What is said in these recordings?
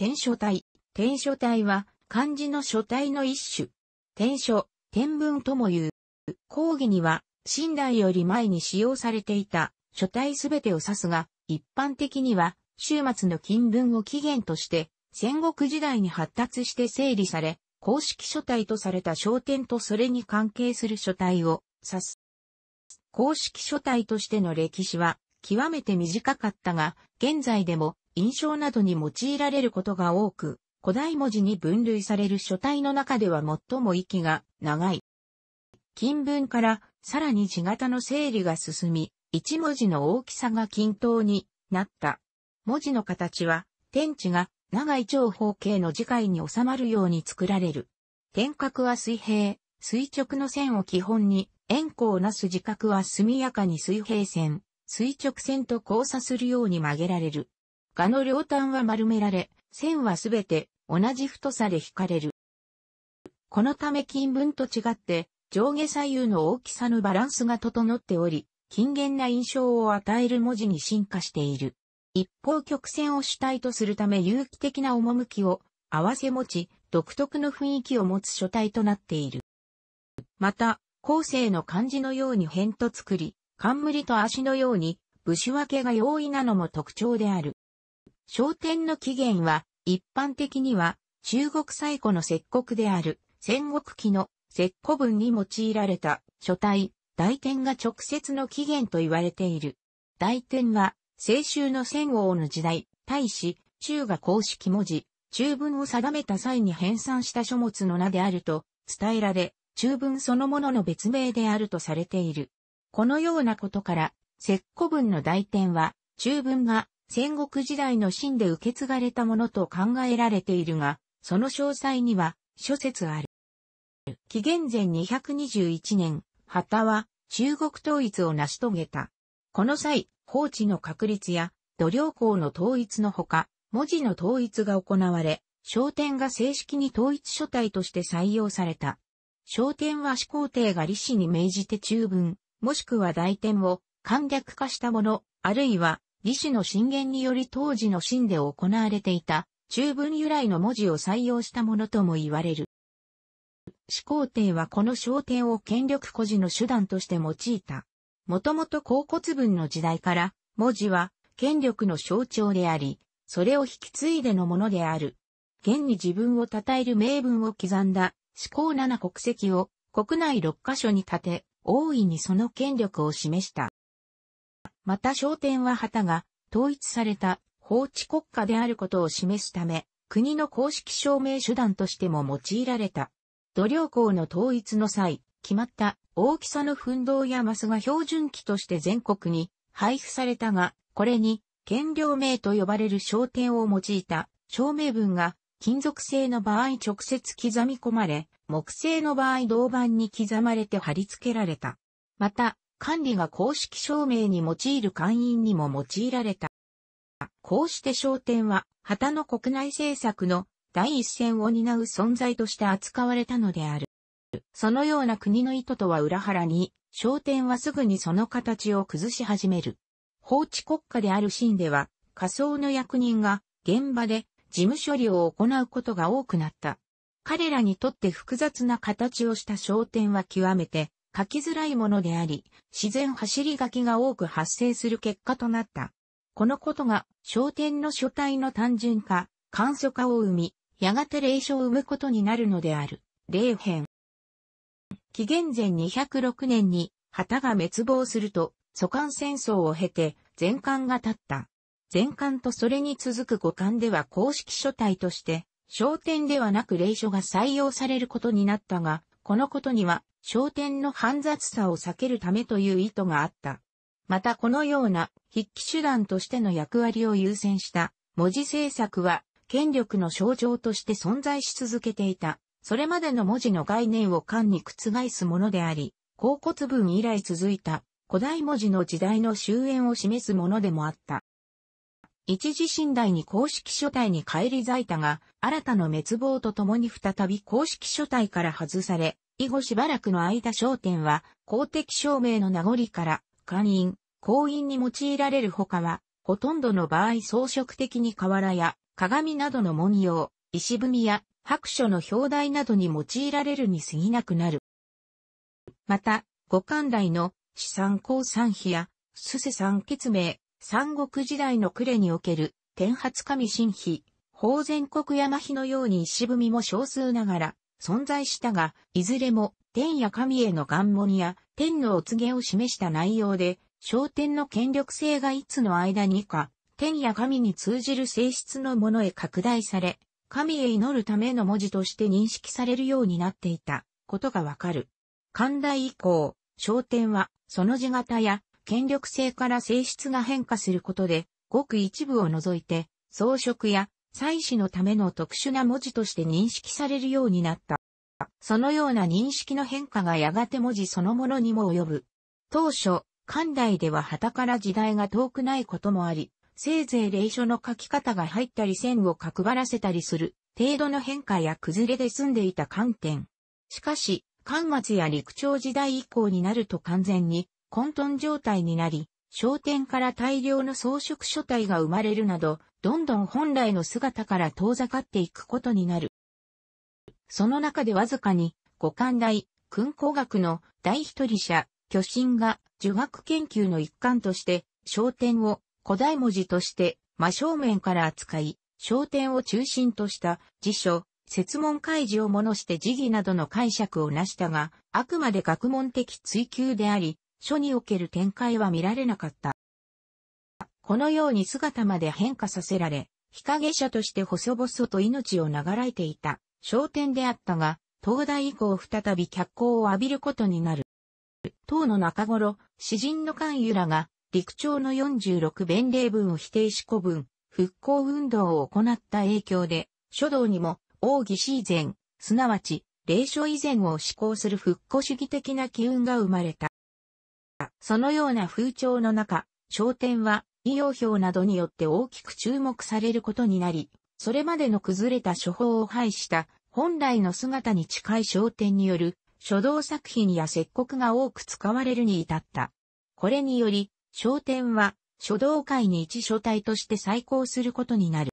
天書体。天書体は漢字の書体の一種。天書、天文とも言う。講義には、信代より前に使用されていた書体すべてを指すが、一般的には、週末の金文を起源として、戦国時代に発達して整理され、公式書体とされた焦点とそれに関係する書体を指す。公式書体としての歴史は極めて短かったが、現在でも印象などに用いられることが多く、古代文字に分類される書体の中では最も息が長い。金文からさらに字型の整理が進み、一文字の大きさが均等になった。文字の形は、天地が長い長方形の字界に収まるように作られる。点角は水平、垂直の線を基本に、円弧なす字角は速やかに水平線、垂直線と交差するように曲げられる。蛾の両端は丸められ、線はすべて同じ太さで引かれる。このため金文と違って上下左右の大きさのバランスが整っており、金言な印象を与える文字に進化している。一方曲線を主体とするため有機的な趣を合わせ持ち、独特の雰囲気を持つ書体となっている。また、後世の漢字のように辺と作り、冠と足のように、ぶし分けが容易なのも特徴である。商店の起源は、一般的には、中国最古の石国である、戦国記の石古文に用いられた書体、大典が直接の起源と言われている。大典は、青州の戦王の時代、対し、中が公式文字、中文を定めた際に編纂した書物の名であると伝えられ、中文そのものの別名であるとされている。このようなことから、石古文の大典は、中文が戦国時代の真で受け継がれたものと考えられているが、その詳細には諸説ある。紀元前221年、旗は中国統一を成し遂げた。この際、法治の確立や土良港の統一のほか、文字の統一が行われ、商店が正式に統一書体として採用された。商店は始皇帝が李氏に命じて中文、もしくは大天を簡略化したもの、あるいは李氏の進言により当時の秦で行われていた、中文由来の文字を採用したものとも言われる。始皇帝はこの焦点を権力誇示の手段として用いた。もともと甲骨文の時代から、文字は権力の象徴であり、それを引き継いでのものである。現に自分を称える名文を刻んだ、至高七国籍を国内六カ所に立て、大いにその権力を示した。また焦点は旗が統一された法治国家であることを示すため、国の公式証明手段としても用いられた。土量校の統一の際、決まった大きさの奮闘やマスが標準機として全国に配布されたが、これに、権領名と呼ばれる焦点を用いた証明文が金属製の場合直接刻み込まれ、木製の場合銅板に刻まれて貼り付けられた。また、管理が公式証明に用いる会員にも用いられた。こうして商店は、旗の国内政策の第一線を担う存在として扱われたのである。そのような国の意図とは裏腹に、商店はすぐにその形を崩し始める。法治国家であるシーンでは、仮想の役人が現場で事務処理を行うことが多くなった。彼らにとって複雑な形をした商店は極めて書きづらいものであり、自然走り書きが多く発生する結果となった。このことが、焦点の書体の単純化、簡素化を生み、やがて霊書を生むことになるのである。霊編。紀元前206年に、旗が滅亡すると、疎官戦争を経て、全巻が立った。全巻とそれに続く五巻では公式書体として、焦点ではなく霊書が採用されることになったが、このことには焦点の煩雑さを避けるためという意図があった。またこのような筆記手段としての役割を優先した文字制作は権力の象徴として存在し続けていた。それまでの文字の概念を間に覆すものであり、甲骨文以来続いた古代文字の時代の終焉を示すものでもあった。一次信頼に公式書体に返り咲いたが、新たな滅亡とともに再び公式書体から外され、以後しばらくの間商店は公的証明の名残から官員、公員に用いられる他は、ほとんどの場合装飾的に瓦や鏡などの文様、石踏みや白書の表題などに用いられるに過ぎなくなる。また、五官来の資産公産費や、すせ三結名、三国時代の呉における天発神神秘、法全国山碑のように石踏みも少数ながら、存在したが、いずれも天や神への願文や天のお告げを示した内容で、焦点の権力性がいつの間にか、天や神に通じる性質のものへ拡大され、神へ祈るための文字として認識されるようになっていたことがわかる。寛大以降、焦点はその字型や権力性から性質が変化することで、ごく一部を除いて装飾や祭祀のための特殊な文字として認識されるようになった。そのような認識の変化がやがて文字そのものにも及ぶ。当初、寛大では旗から時代が遠くないこともあり、せいぜい霊書の書き方が入ったり線を角張らせたりする程度の変化や崩れで済んでいた観点。しかし、漢末や陸朝時代以降になると完全に混沌状態になり、商店から大量の装飾書体が生まれるなど、どんどん本来の姿から遠ざかっていくことになる。その中でわずかに、五冠大、訓古学の第一人者、巨神が、儒学研究の一環として、商店を古代文字として真正面から扱い、商店を中心とした辞書、説問開示をものして辞儀などの解釈を成したが、あくまで学問的追求であり、書における展開は見られなかった。このように姿まで変化させられ、日陰者として細々と命を長らえていた、商店であったが、東大以降再び脚光を浴びることになる。当の中頃、詩人の関由らが、陸長の46弁令文を否定し古文、復興運動を行った影響で、書道にも、奥義史以前、すなわち、霊書以前を思考する復古主義的な機運が生まれた。そのような風潮の中、商店は、利用表などによって大きく注目されることになり、それまでの崩れた処方を廃した本来の姿に近い商店による書道作品や石刻が多く使われるに至った。これにより、商店は書道界に一書体として再興することになる。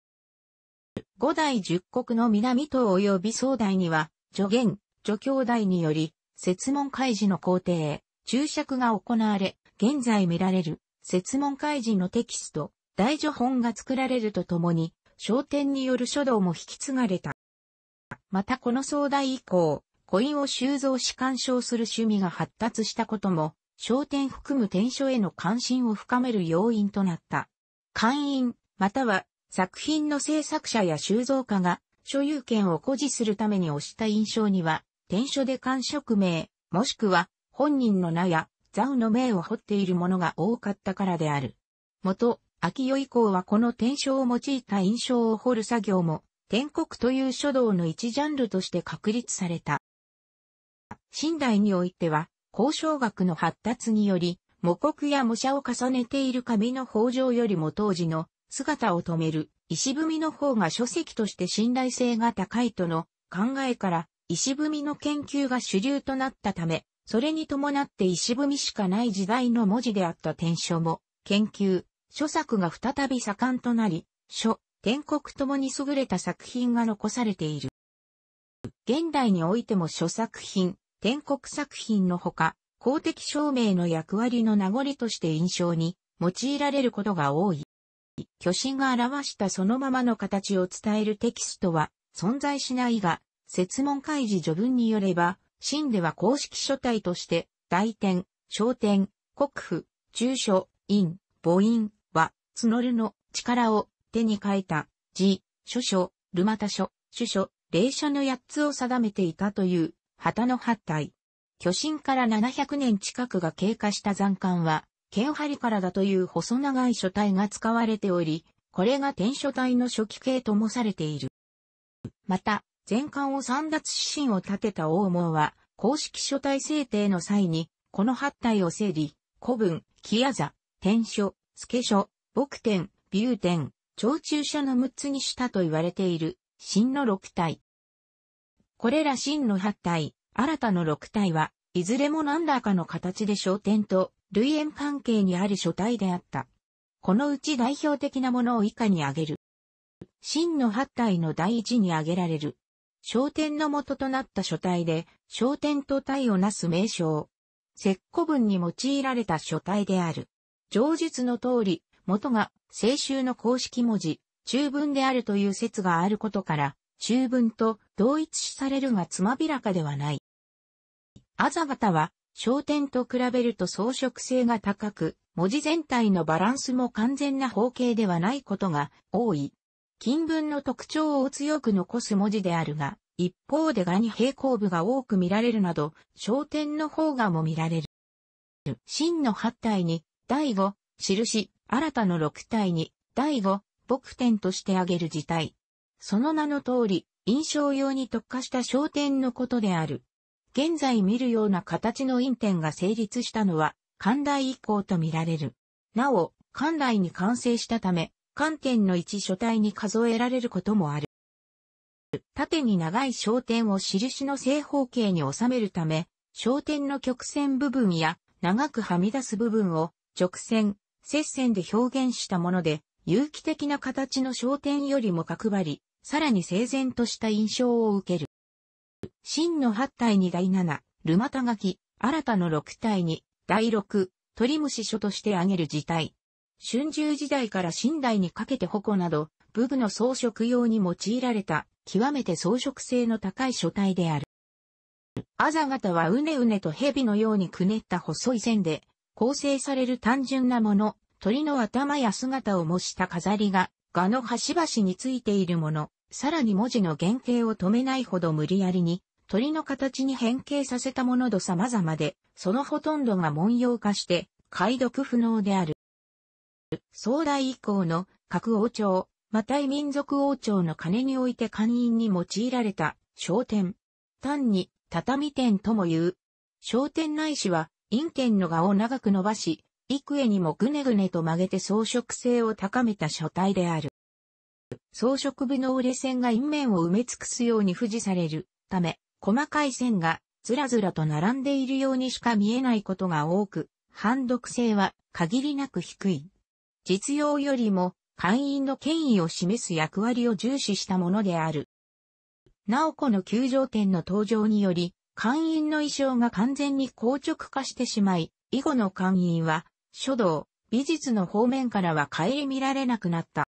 五代十国の南東及び総代には、助言、助教代により、説問開示の工程、注釈が行われ、現在見られる、説問開示のテキスト、大序本が作られるとともに、商店による書道も引き継がれた。またこの壮大以降、コインを収蔵し鑑賞する趣味が発達したことも、商店含む転書への関心を深める要因となった。会員、または作品の制作者や収蔵家が所有権を誇示するために押した印象には、転書で官職名、もしくは本人の名や、ザウの名を彫っているものが多かったからである。元、秋代以降はこの天章を用いた印象を彫る作業も、天国という書道の一ジャンルとして確立された。新代においては、交渉学の発達により、模刻や模写を重ねている紙の法上よりも当時の姿を止める石踏みの方が書籍として信頼性が高いとの考えから石踏みの研究が主流となったため、それに伴って石踏みしかない時代の文字であった天書も、研究、著作が再び盛んとなり、書、天国ともに優れた作品が残されている。現代においても諸作品、天国作品のほか、公的証明の役割の名残として印象に用いられることが多い。巨神が表したそのままの形を伝えるテキストは存在しないが、説問開示序文によれば、清では公式書体として、大典、商典、国府、住所、院、母院は、募るの力を手に書いた、字、書書、ルマタ書、主書、霊書の八つを定めていたという、旗の八体。巨神から700年近くが経過した残刊は、剣張からだという細長い書体が使われており、これが天書体の初期形ともされている。また、全館を三奪指針を立てた王毛は、公式書体制定の際に、この八体を整理、古文、木屋座、天書、助書、牧典、美点、長中書の6つにしたと言われている、真の6体。これら真の八体、新たの6体は、いずれも何らかの形で焦点と類縁関係にある書体であった。このうち代表的なものを以下に挙げる。真の八体の第一に挙げられる、商店の元となった書体で、商店と体をなす名称。石古文に用いられた書体である。上述の通り、元が青州の公式文字、中文であるという説があることから、中文と同一視されるがつまびらかではない。あざがたは、焦点と比べると装飾性が高く、文字全体のバランスも完全な方形ではないことが多い。金文の特徴を強く残す文字であるが、一方で画に平行部が多く見られるなど、焦点の方がも見られる。真の八体に、第五、印、新たの六体に、第五、牧点として挙げる事態。その名の通り、印象用に特化した焦点のことである。現在見るような形の印点が成立したのは、関大以降と見られる。なお、関大に完成したため、観点の一書体に数えられることもある。縦に長い焦点を印の正方形に収めるため、焦点の曲線部分や長くはみ出す部分を直線、接線で表現したもので、有機的な形の焦点よりも角張り、さらに整然とした印象を受ける。真の八体に第七、ルマタガキ、新たの六体に、第六、鳥虫書として挙げる事態。春秋時代から新代にかけて矛など、武具の装飾用に用いられた、極めて装飾性の高い書体である。あざ型はうねうねと蛇のようにくねった細い線で、構成される単純なもの、鳥の頭や姿を模した飾りが、画の端々についているもの、さらに文字の原型を止めないほど無理やりに、鳥の形に変形させたものと様々で、そのほとんどが文様化して、解読不能である。壮大以降の各王朝、また異民族王朝の金において官員に用いられた商店。単に畳店とも言う。商店内市は、陰天の画を長く伸ばし、幾重にもぐねぐねと曲げて装飾性を高めた書体である。装飾部の折れ線が陰面を埋め尽くすように付示されるため、細かい線がずらずらと並んでいるようにしか見えないことが多く、判読性は限りなく低い。実用よりも会員の権威を示す役割を重視したものである。なおこの球場店の登場により、会員の衣装が完全に硬直化してしまい、以後の会員は、書道、美術の方面からは顧みられなくなった。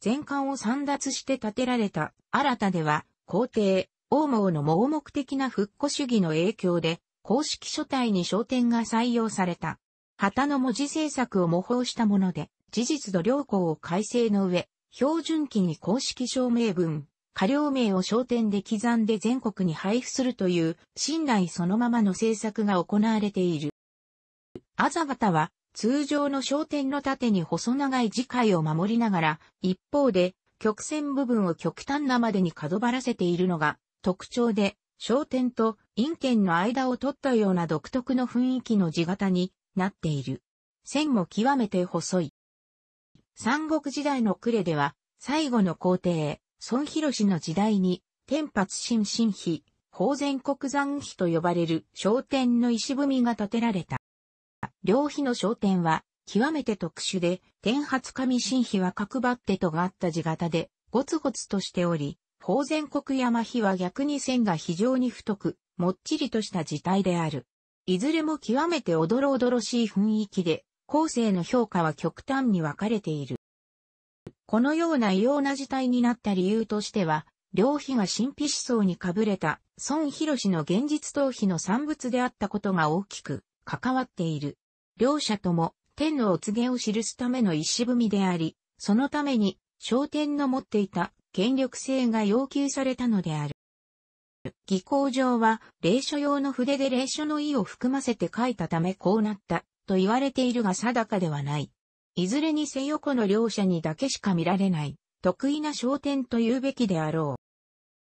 全館を散奪して建てられた新たでは、皇帝、王毛の盲目的な復古主義の影響で、公式書体に焦点が採用された。旗の文字制作を模倣したもので、事実度良好を改正の上、標準記に公式証明文、過料名を焦点で刻んで全国に配布するという、信頼そのままの政策が行われている。あざ型は、通常の焦点の縦に細長い次界を守りながら、一方で、曲線部分を極端なまでに角張らせているのが特徴で、焦点と陰点の間を取ったような独特の雰囲気の字型になっている。線も極めて細い。三国時代の呉では、最後の皇帝、孫広氏の時代に、天発新神碑、宝全国山碑と呼ばれる商店の石踏みが建てられた。両碑の商店は、極めて特殊で、天発神神碑は角張ってとがあった地型で、ゴツゴツとしており、宝全国山碑は逆に線が非常に太く、もっちりとした字体である。いずれも極めておどろおどろしい雰囲気で、後世の評価は極端に分かれている。このような異様な事態になった理由としては、両妃が神秘思想にかぶれた孫博士の現実逃避の産物であったことが大きく関わっている。両者とも天のお告げを記すための石踏みであり、そのために、昇天の持っていた権力性が要求されたのである。技巧上は、霊書用の筆で霊書の意を含ませて書いたためこうなった、と言われているが定かではない。いずれにせよこの両者にだけしか見られない、得意な焦点と言うべきであろ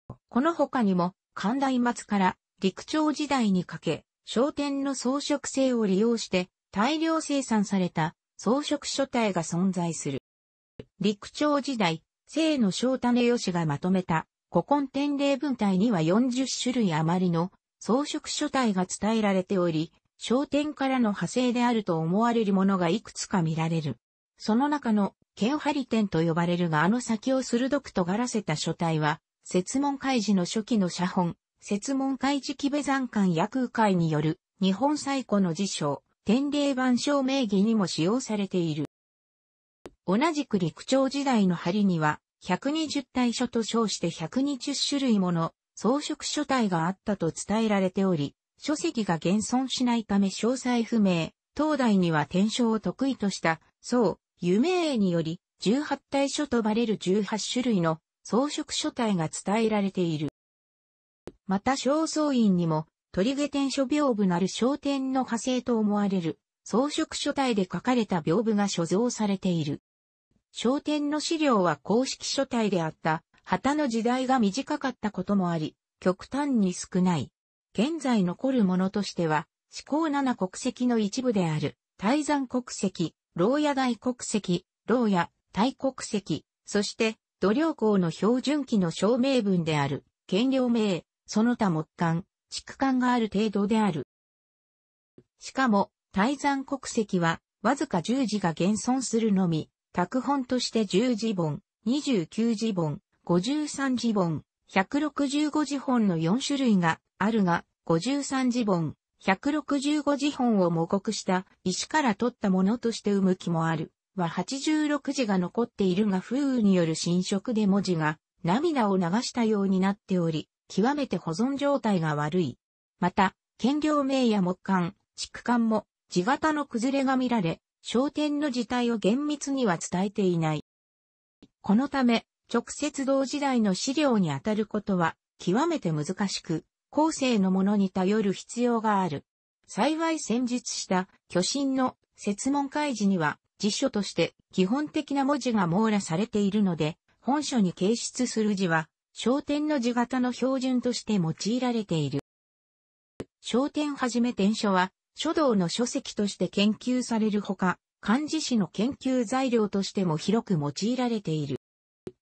う。この他にも、寛大末から陸朝時代にかけ、商店の装飾性を利用して大量生産された装飾書体が存在する。陸朝時代、清の正種しがまとめた古今典礼文体には40種類余りの装飾書体が伝えられており、商店からの派生であると思われるものがいくつか見られる。その中の、剣張り点と呼ばれるがあの先を鋭く尖らせた書体は、説問開示の初期の写本、説問開示木部山間夜空会による、日本最古の辞書、典礼版証名義にも使用されている。同じく陸朝時代の針には、120体書と称して120種類もの装飾書体があったと伝えられており、書籍が現存しないため詳細不明、東大には転書を得意とした、そう、夢英により、18体書とバレる18種類の装飾書体が伝えられている。また、正倉院にも、鳥毛天書屏風なる焦点の派生と思われる、装飾書体で書かれた屏風が所蔵されている。商店の資料は公式書体であった、旗の時代が短かったこともあり、極端に少ない。現在残るものとしては、志向七国籍の一部である、泰山国籍、牢屋大国籍、牢屋、大国籍、そして、土良港の標準記の証明文である、権領名、その他木管、畜管がある程度である。しかも、泰山国籍は、わずか十字が現存するのみ、脚本として10字本、29字本、53字本、165字本の4種類があるが、53字本、165字本を模刻した石から取ったものとして生む気もある。は86字が残っているが風雨による侵食で文字が涙を流したようになっており、極めて保存状態が悪い。また、兼領名や木管、畜管も地型の崩れが見られ、商店の事態を厳密には伝えていない。このため、直接同時代の資料に当たることは、極めて難しく、後世のものに頼る必要がある。幸い先述した巨神の説問開示には辞書として基本的な文字が網羅されているので、本書に掲出する字は、焦点の字型の標準として用いられている。焦点はじめ点書は、書道の書籍として研究されるほか、漢字史の研究材料としても広く用いられている。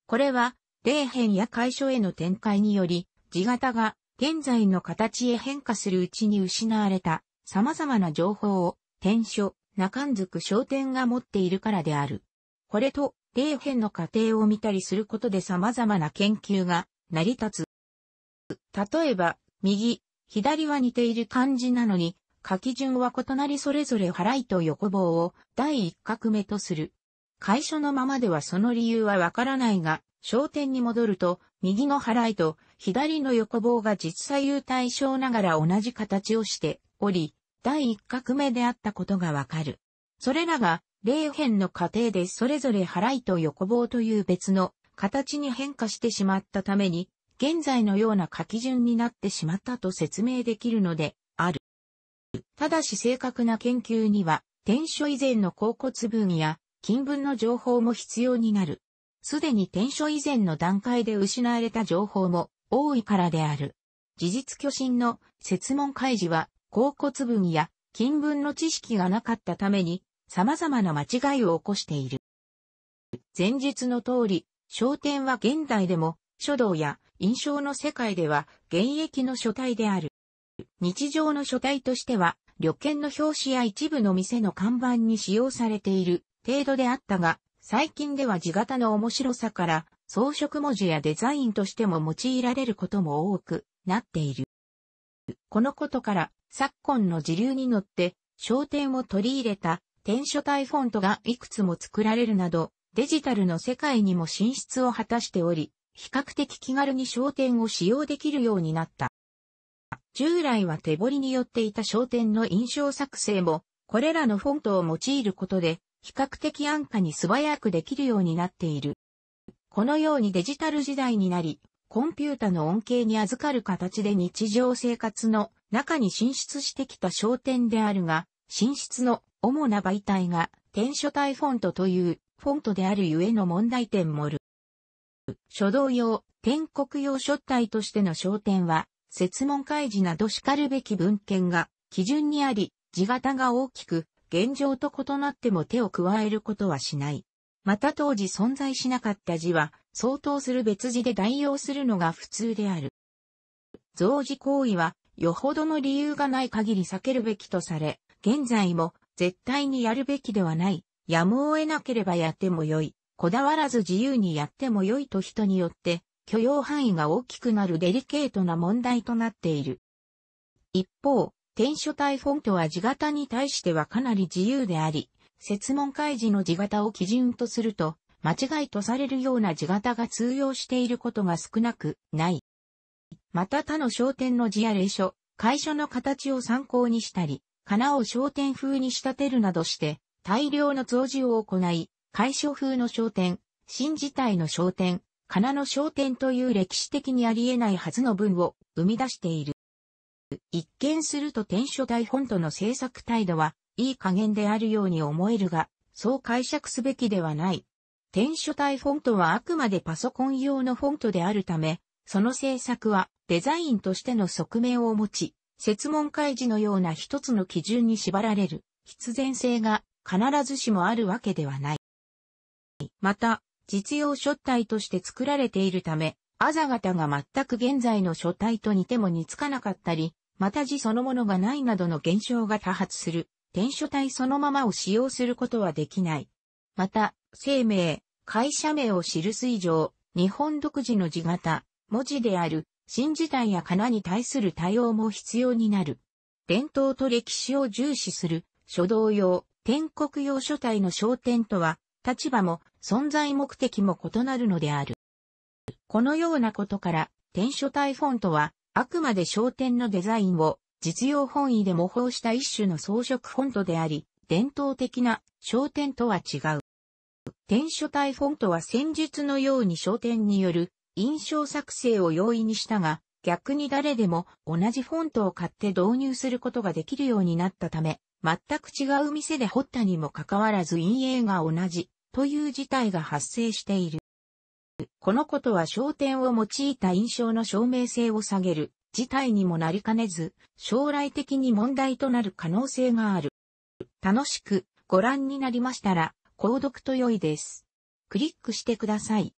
これは、例編や解消への展開により、字型が現在の形へ変化するうちに失われた様々な情報を転書、中んづく商店が持っているからである。これと、例編の過程を見たりすることで様々な研究が成り立つ。例えば、右、左は似ている漢字なのに、書き順は異なりそれぞれ払いと横棒を第一画目とする。楷書のままではその理由はわからないが、焦点に戻ると、右の払いと左の横棒が実際有対称ながら同じ形をしており、第一画目であったことがわかる。それらが、例編の過程でそれぞれ払いと横棒という別の形に変化してしまったために、現在のような書き順になってしまったと説明できるので、ただし正確な研究には、転書以前の甲骨文や金文の情報も必要になる。すでに転書以前の段階で失われた情報も多いからである。事実巨神の説問開示は、甲骨文や金文の知識がなかったために、様々な間違いを起こしている。前述の通り、焦点は現代でも、書道や印象の世界では現役の書体である。日常の書体としては、旅券の表紙や一部の店の看板に使用されている程度であったが、最近では字型の面白さから、装飾文字やデザインとしても用いられることも多くなっている。このことから、昨今の時流に乗って、焦点を取り入れた転書体フォントがいくつも作られるなど、デジタルの世界にも進出を果たしており、比較的気軽に焦点を使用できるようになった。従来は手彫りによっていた商店の印象作成も、これらのフォントを用いることで、比較的安価に素早くできるようになっている。このようにデジタル時代になり、コンピュータの恩恵に預かる形で日常生活の中に進出してきた商店であるが、進出の主な媒体が転書体フォントというフォントであるゆえの問題点もる。書道用、転国用書体としての商店は、説問開示などしかるべき文献が基準にあり、字型が大きく、現状と異なっても手を加えることはしない。また当時存在しなかった字は、相当する別字で代用するのが普通である。増字行為は、よほどの理由がない限り避けるべきとされ、現在も絶対にやるべきではない、やむを得なければやってもよい、こだわらず自由にやってもよいと人によって許容範囲が大きくなるデリケートな問題となっている。一方、篆書体フォントは字型に対してはかなり自由であり、説問開示の字型を基準とすると、間違いとされるような字型が通用していることが少なくない。また他の商店の字や例書、会書の形を参考にしたり、かを商店風に仕立てるなどして、大量の増字を行い、会書風の商店、新字体の商店、金の商店という歴史的にあり得ないはずの文を生み出している。一見すると天書台本との制作態度はいい加減であるように思えるが、そう解釈すべきではない。天書体フォントはあくまでパソコン用のフォントであるため、その制作はデザインとしての側面を持ち、説問開示のような一つの基準に縛られる必然性が必ずしもあるわけではない。また、実用書体として作られているため、アザ型が全く現在の書体と似ても似つかなかったり、また字そのものがないなどの現象が多発する、転書体そのままを使用することはできない。また、生命、会社名を記す以上、日本独自の字型、文字である、新時代や仮名に対する対応も必要になる。伝統と歴史を重視する、書道用、天国用書体の焦点とは、立場も存在目的も異なるのである。このようなことから、篆書体フォントは、あくまで商店のデザインを実用本位で模倣した一種の装飾フォントであり、伝統的な商店とは違う。篆書体フォントは戦術のように商店による印象作成を容易にしたが、逆に誰でも同じフォントを買って導入することができるようになったため、全く違う店で掘ったにもかかわらず陰影が同じという事態が発生している。このことは焦点を用いた印象の証明性を下げる事態にもなりかねず、将来的に問題となる可能性がある。楽しくご覧になりましたら、購読と良いです。クリックしてください。